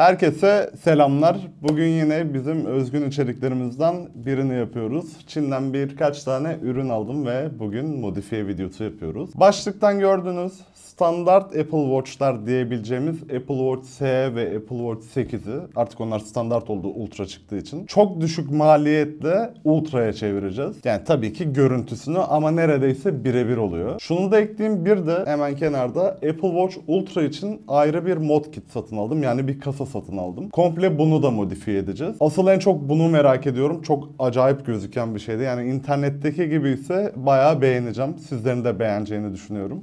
Herkese selamlar. Bugün yine bizim özgün içeriklerimizden birini yapıyoruz. Çin'den birkaç tane ürün aldım ve bugün modifiye videosu yapıyoruz. Başlıktan gördünüz standart Apple Watch'lar diyebileceğimiz Apple Watch SE ve Apple Watch 8'i artık onlar standart oldu Ultra çıktığı için çok düşük maliyetle Ultra'ya çevireceğiz. Yani tabii ki görüntüsünü ama neredeyse birebir oluyor. Şunu da ekleyeyim bir de hemen kenarda Apple Watch Ultra için ayrı bir mod kit satın aldım. Yani bir kasası satın aldım. Komple bunu da modifiye edeceğiz. Asıl en çok bunu merak ediyorum. Çok acayip gözüken bir şeydi. Yani internetteki gibi ise bayağı beğeneceğim. Sizlerin de beğeneceğini düşünüyorum.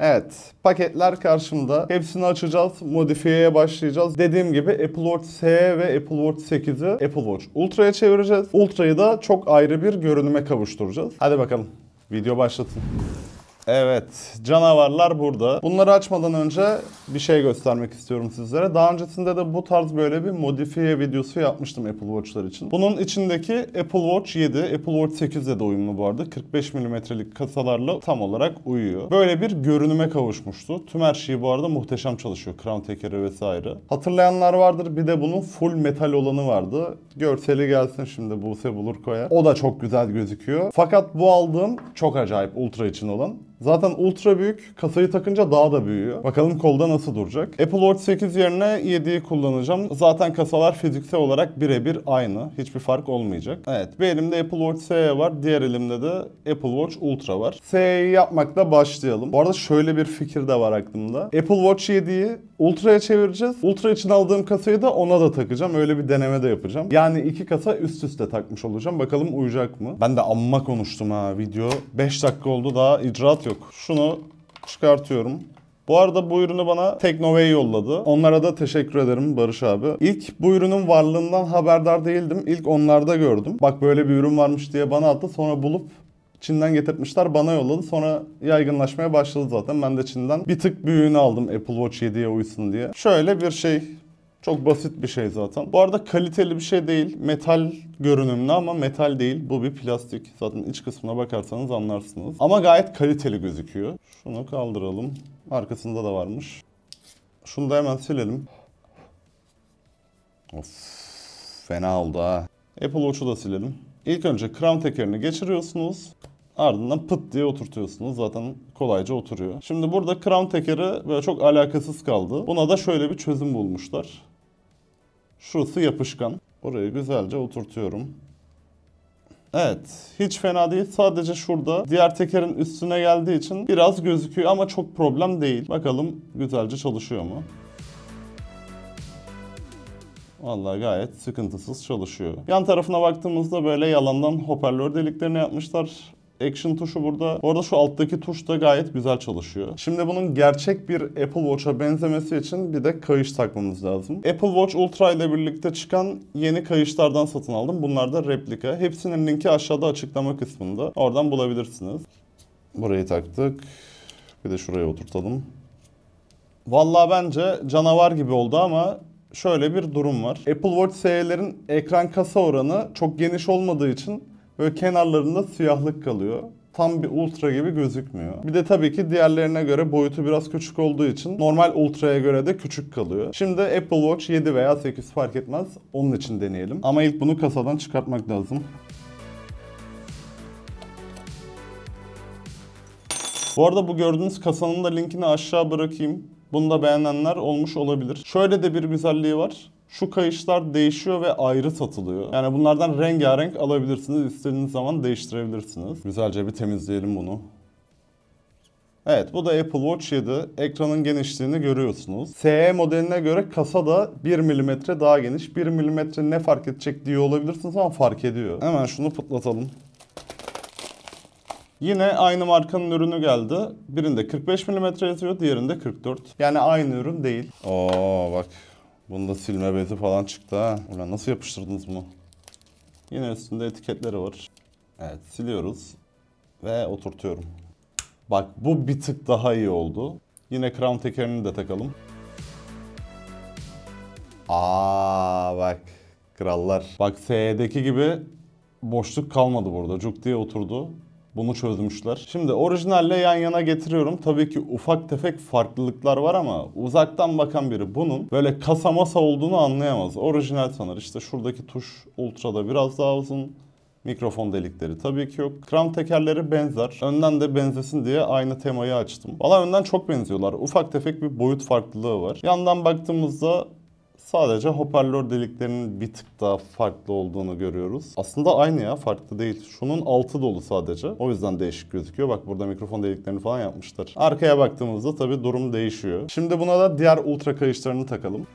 Evet, paketler karşımda. Hepsini açacağız, modifiyeye başlayacağız. Dediğim gibi Apple Watch SE ve Apple Watch 8'i Apple Watch Ultra'ya çevireceğiz. Ultra'yı da çok ayrı bir görünüme kavuşturacağız. Hadi bakalım, video başlatın. Evet, canavarlar burada. Bunları açmadan önce bir şey göstermek istiyorum sizlere. Daha öncesinde de bu tarz böyle bir modifiye videosu yapmıştım Apple Watch'lar için. Bunun içindeki Apple Watch 7, Apple Watch 8 de uyumlu bu arada. 45 milimetrelik kasalarla tam olarak uyuyor. Böyle bir görünüme kavuşmuştu. Tüm her şey bu arada muhteşem çalışıyor. Crown tekeri vesaire. Hatırlayanlar vardır. Bir de bunun full metal olanı vardı. Görseli gelsin şimdi Buse Bulurko'ya. O da çok güzel gözüküyor. Fakat bu aldığım çok acayip ultra için olan. Zaten ultra büyük. Kasayı takınca daha da büyüyor. Bakalım kolda nasıl duracak. Apple Watch 8 yerine 7'yi kullanacağım. Zaten kasalar fiziksel olarak birebir aynı. Hiçbir fark olmayacak. Evet bir elimde Apple Watch SE var. Diğer elimde de Apple Watch Ultra var. SE'yi yapmakla başlayalım. Bu arada şöyle bir fikir de var aklımda. Apple Watch 7'yi Ultra'ya çevireceğiz. Ultra için aldığım kasayı da ona da takacağım. Öyle bir deneme de yapacağım. Yani iki kasa üst üste takmış olacağım. Bakalım uyacak mı? Ben de amma konuştum ha video. 5 dakika oldu daha icraat yok. Şunu çıkartıyorum. Bu arada bu ürünü bana Teknovey yolladı. Onlara da teşekkür ederim Barış abi. İlk bu ürünün varlığından haberdar değildim. İlk onlarda gördüm. Bak böyle bir ürün varmış diye bana attı. Sonra bulup Çin'den getirtmişler bana yolladı. Sonra yaygınlaşmaya başladı zaten. Ben de Çin'den bir tık büyüğünü aldım Apple Watch 7'ye uysun diye. Şöyle bir şey çok basit bir şey zaten. Bu arada kaliteli bir şey değil. Metal görünümlü ama metal değil. Bu bir plastik. Zaten iç kısmına bakarsanız anlarsınız. Ama gayet kaliteli gözüküyor. Şunu kaldıralım. Arkasında da varmış. Şunu da hemen silelim. Of. Fena oldu ha. Apple Watch'u da silelim. İlk önce crown tekerini geçiriyorsunuz. Ardından pıt diye oturtuyorsunuz. Zaten kolayca oturuyor. Şimdi burada crown tekeri böyle çok alakasız kaldı. Buna da şöyle bir çözüm bulmuşlar. Şurası yapışkan. Orayı güzelce oturtuyorum. Evet. Hiç fena değil. Sadece şurada diğer tekerin üstüne geldiği için biraz gözüküyor ama çok problem değil. Bakalım güzelce çalışıyor mu? Vallahi gayet sıkıntısız çalışıyor. Yan tarafına baktığımızda böyle yalandan hoparlör deliklerini yapmışlar. Action tuşu burada. Bu arada şu alttaki tuş da gayet güzel çalışıyor. Şimdi bunun gerçek bir Apple Watch'a benzemesi için bir de kayış takmamız lazım. Apple Watch Ultra ile birlikte çıkan yeni kayışlardan satın aldım. Bunlar da replika. Hepsinin linki aşağıda açıklama kısmında. Oradan bulabilirsiniz. Burayı taktık. Bir de şuraya oturtalım. Vallahi bence canavar gibi oldu ama şöyle bir durum var. Apple Watch SE'lerin ekran kasa oranı çok geniş olmadığı için böyle kenarlarında siyahlık kalıyor tam bir ultra gibi gözükmüyor. Bir de tabii ki diğerlerine göre boyutu biraz küçük olduğu için normal ultraya göre de küçük kalıyor. Şimdi Apple Watch 7 veya 8 fark etmez. Onun için deneyelim. Ama ilk bunu kasadan çıkartmak lazım. Bu arada bu gördüğünüz kasanın da linkini aşağı bırakayım. Bunu da beğenenler olmuş olabilir. Şöyle de bir güzelliği var. Şu kayışlar değişiyor ve ayrı satılıyor. Yani bunlardan rengarenk alabilirsiniz. İstediğiniz zaman değiştirebilirsiniz. Güzelce bir temizleyelim bunu. Evet bu da Apple Watch 7. Ekranın genişliğini görüyorsunuz. SE modeline göre kasa da 1 mm daha geniş. 1 mm ne fark edecek diye olabilirsiniz ama fark ediyor. Hemen şunu pıtlatalım. Yine aynı markanın ürünü geldi. Birinde 45 mm yatıyor, diğerinde 44. Yani aynı ürün değil. Oo bak. Bunda silme bezi falan çıktı ha. Ulan nasıl yapıştırdınız bunu? Yine üstünde etiketleri var. Evet siliyoruz. Ve oturtuyorum. Bak bu bir tık daha iyi oldu. Yine crown tekerini de takalım. Aa bak. Krallar. Bak SE'deki gibi boşluk kalmadı burada. Cuk diye oturdu. Bunu çözmüşler. Şimdi orijinalle yan yana getiriyorum. Tabii ki ufak tefek farklılıklar var ama uzaktan bakan biri bunun böyle kasa masa olduğunu anlayamaz. Orijinal sanır. İşte şuradaki tuş ultrada biraz daha uzun. Mikrofon delikleri tabii ki yok. Kram tekerleri benzer. Önden de benzesin diye aynı temayı açtım. Valla önden çok benziyorlar. Ufak tefek bir boyut farklılığı var. Yandan baktığımızda Sadece hoparlör deliklerinin bir tık daha farklı olduğunu görüyoruz. Aslında aynı ya farklı değil. Şunun altı dolu sadece. O yüzden değişik gözüküyor. Bak burada mikrofon deliklerini falan yapmışlar. Arkaya baktığımızda tabii durum değişiyor. Şimdi buna da diğer ultra kayışlarını takalım.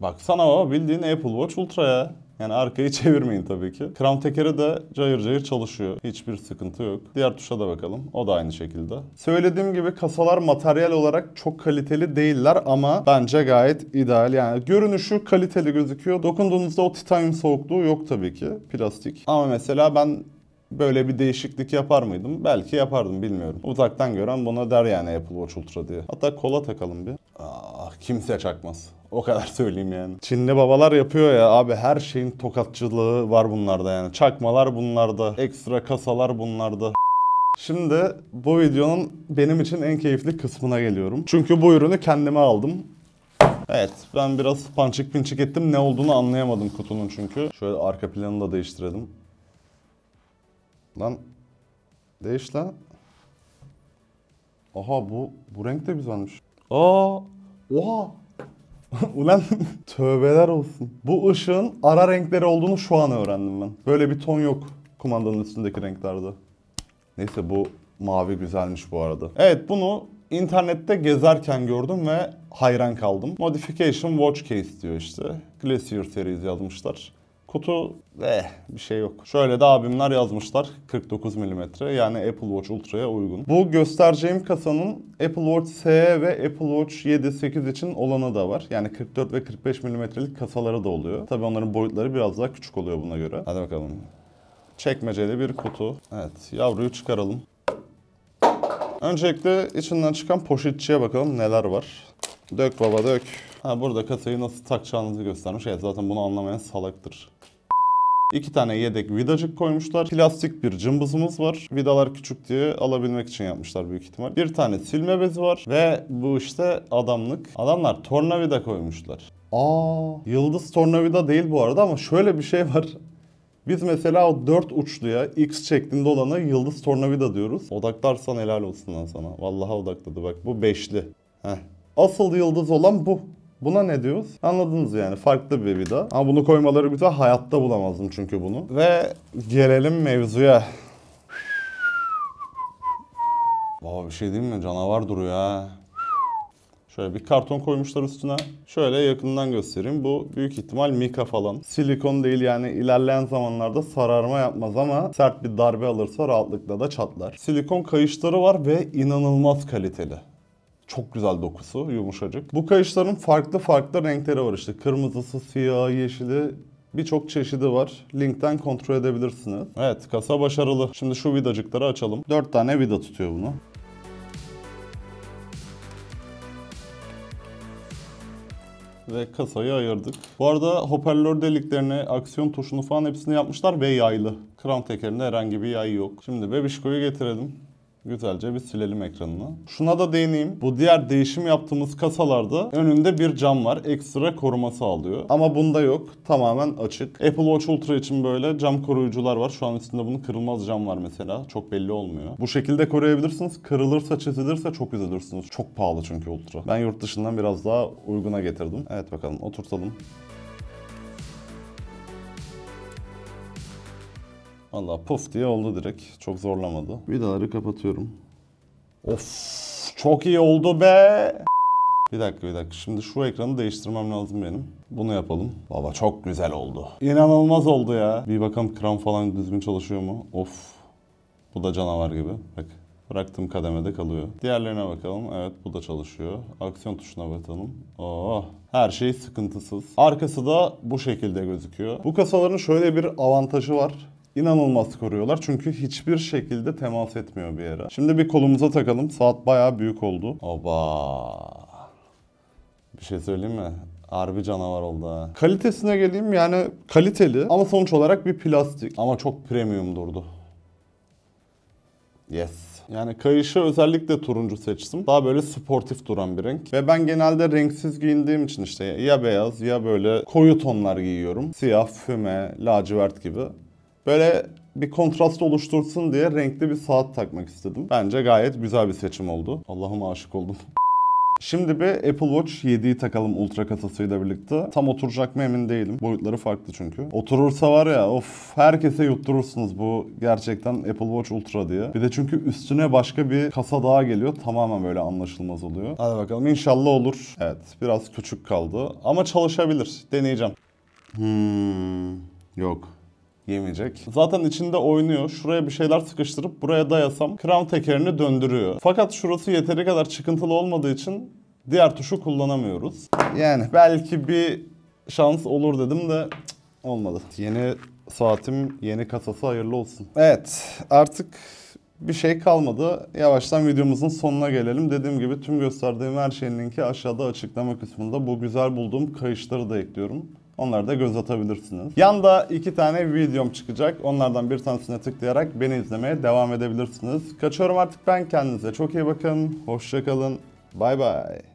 Baksana o bildiğin Apple Watch Ultra ya. Yani arkayı çevirmeyin tabii ki. Kram tekeri de cayır cayır çalışıyor. Hiçbir sıkıntı yok. Diğer tuşa da bakalım. O da aynı şekilde. Söylediğim gibi kasalar materyal olarak çok kaliteli değiller ama bence gayet ideal. Yani görünüşü kaliteli gözüküyor. Dokunduğunuzda o titanyum soğukluğu yok tabii ki. Plastik. Ama mesela ben böyle bir değişiklik yapar mıydım? Belki yapardım bilmiyorum. Uzaktan gören buna der yani Apple Watch Ultra diye. Hatta kola takalım bir. Ah, kimse çakmaz. O kadar söyleyeyim yani. Çinli babalar yapıyor ya abi her şeyin tokatçılığı var bunlarda yani. Çakmalar bunlarda, ekstra kasalar bunlarda. Şimdi bu videonun benim için en keyifli kısmına geliyorum. Çünkü bu ürünü kendime aldım. Evet ben biraz pançık pinçik ettim. Ne olduğunu anlayamadım kutunun çünkü. Şöyle arka planını da değiştirelim. Lan değiş lan. Aha bu bu renk de güzelmiş. Aa oha Ulan tövbeler olsun. Bu ışığın ara renkleri olduğunu şu an öğrendim ben. Böyle bir ton yok kumandanın üstündeki renklerde. Neyse bu mavi güzelmiş bu arada. Evet bunu internette gezerken gördüm ve hayran kaldım. Modification Watch Case diyor işte. Glacier Series yazmışlar. Kutu eh bir şey yok. Şöyle de abimler yazmışlar 49 mm yani Apple Watch Ultra'ya uygun. Bu göstereceğim kasanın Apple Watch SE ve Apple Watch 7, 8 için olanı da var. Yani 44 ve 45 mm'lik kasaları da oluyor. Tabi onların boyutları biraz daha küçük oluyor buna göre. Hadi bakalım. Çekmeceli bir kutu. Evet yavruyu çıkaralım. Öncelikle içinden çıkan poşetçiye bakalım neler var. Dök baba dök. Ha burada kasayı nasıl takacağınızı göstermiş. Evet zaten bunu anlamayan salaktır. İki tane yedek vidacık koymuşlar. Plastik bir cımbızımız var. Vidalar küçük diye alabilmek için yapmışlar büyük ihtimal. Bir tane silme bezi var ve bu işte adamlık. Adamlar tornavida koymuşlar. Aa, yıldız tornavida değil bu arada ama şöyle bir şey var. Biz mesela o dört uçluya X şeklinde olana yıldız tornavida diyoruz. Odaklarsan helal olsun lan sana. Vallahi odakladı bak bu beşli. Heh. Asıl yıldız olan bu. Buna ne diyoruz? Anladınız yani farklı bir vida. Ama bunu koymaları güzel hayatta bulamazdım çünkü bunu. Ve gelelim mevzuya. Baba bir şey diyeyim mi? Canavar duruyor ha. Şöyle bir karton koymuşlar üstüne. Şöyle yakından göstereyim. Bu büyük ihtimal mika falan. Silikon değil yani ilerleyen zamanlarda sararma yapmaz ama sert bir darbe alırsa rahatlıkla da çatlar. Silikon kayışları var ve inanılmaz kaliteli. Çok güzel dokusu, yumuşacık. Bu kayışların farklı farklı renkleri var işte. Kırmızısı, siyahı, yeşili, Birçok çeşidi var. Linkten kontrol edebilirsiniz. Evet kasa başarılı. Şimdi şu vidacıkları açalım. 4 tane vida tutuyor bunu. Ve kasayı ayırdık. Bu arada hoparlör deliklerini, aksiyon tuşunu falan hepsini yapmışlar ve yaylı. Kram tekerinde herhangi bir yay yok. Şimdi bebişkoyu getirelim. Güzelce bir silelim ekranını. Şuna da değineyim. Bu diğer değişim yaptığımız kasalarda önünde bir cam var. Ekstra koruması alıyor. Ama bunda yok. Tamamen açık. Apple Watch Ultra için böyle cam koruyucular var. Şu an üstünde bunun kırılmaz cam var mesela. Çok belli olmuyor. Bu şekilde koruyabilirsiniz. Kırılırsa çizilirse çok üzülürsünüz. Çok pahalı çünkü Ultra. Ben yurt dışından biraz daha uyguna getirdim. Evet bakalım oturtalım. Valla puf diye oldu direkt. Çok zorlamadı. Vidaları kapatıyorum. Of çok iyi oldu be. Bir dakika bir dakika. Şimdi şu ekranı değiştirmem lazım benim. Bunu yapalım. Baba çok güzel oldu. İnanılmaz oldu ya. Bir bakalım kram falan düzgün çalışıyor mu? Of. Bu da canavar gibi. Bak bıraktığım kademede kalıyor. Diğerlerine bakalım. Evet bu da çalışıyor. Aksiyon tuşuna basalım. Oh her şey sıkıntısız. Arkası da bu şekilde gözüküyor. Bu kasaların şöyle bir avantajı var inanılmaz koruyorlar. Çünkü hiçbir şekilde temas etmiyor bir yere. Şimdi bir kolumuza takalım. Saat bayağı büyük oldu. Oba. Bir şey söyleyeyim mi? Harbi canavar oldu ha. Kalitesine geleyim yani kaliteli ama sonuç olarak bir plastik. Ama çok premium durdu. Yes. Yani kayışı özellikle turuncu seçtim. Daha böyle sportif duran bir renk. Ve ben genelde renksiz giyindiğim için işte ya beyaz ya böyle koyu tonlar giyiyorum. Siyah, füme, lacivert gibi. Böyle bir kontrast oluştursun diye renkli bir saat takmak istedim. Bence gayet güzel bir seçim oldu. Allah'ıma aşık oldum. Şimdi bir Apple Watch 7'yi takalım ultra kasasıyla birlikte. Tam oturacak mı emin değilim. Boyutları farklı çünkü. Oturursa var ya of herkese yutturursunuz bu gerçekten Apple Watch Ultra diye. Bir de çünkü üstüne başka bir kasa daha geliyor. Tamamen böyle anlaşılmaz oluyor. Hadi bakalım inşallah olur. Evet biraz küçük kaldı ama çalışabilir. Deneyeceğim. Hmm, yok yemeyecek. Zaten içinde oynuyor. Şuraya bir şeyler sıkıştırıp buraya dayasam kram tekerini döndürüyor. Fakat şurası yeteri kadar çıkıntılı olmadığı için diğer tuşu kullanamıyoruz. Yani belki bir şans olur dedim de olmadı. Yeni saatim, yeni kasası hayırlı olsun. Evet, artık bir şey kalmadı. Yavaştan videomuzun sonuna gelelim. Dediğim gibi tüm gösterdiğim her şeyin linki aşağıda açıklama kısmında. Bu güzel bulduğum kayışları da ekliyorum. Onlara da göz atabilirsiniz. Yanda iki tane videom çıkacak. Onlardan bir tanesine tıklayarak beni izlemeye devam edebilirsiniz. Kaçıyorum artık ben. Kendinize çok iyi bakın. Hoşçakalın. Bay bay.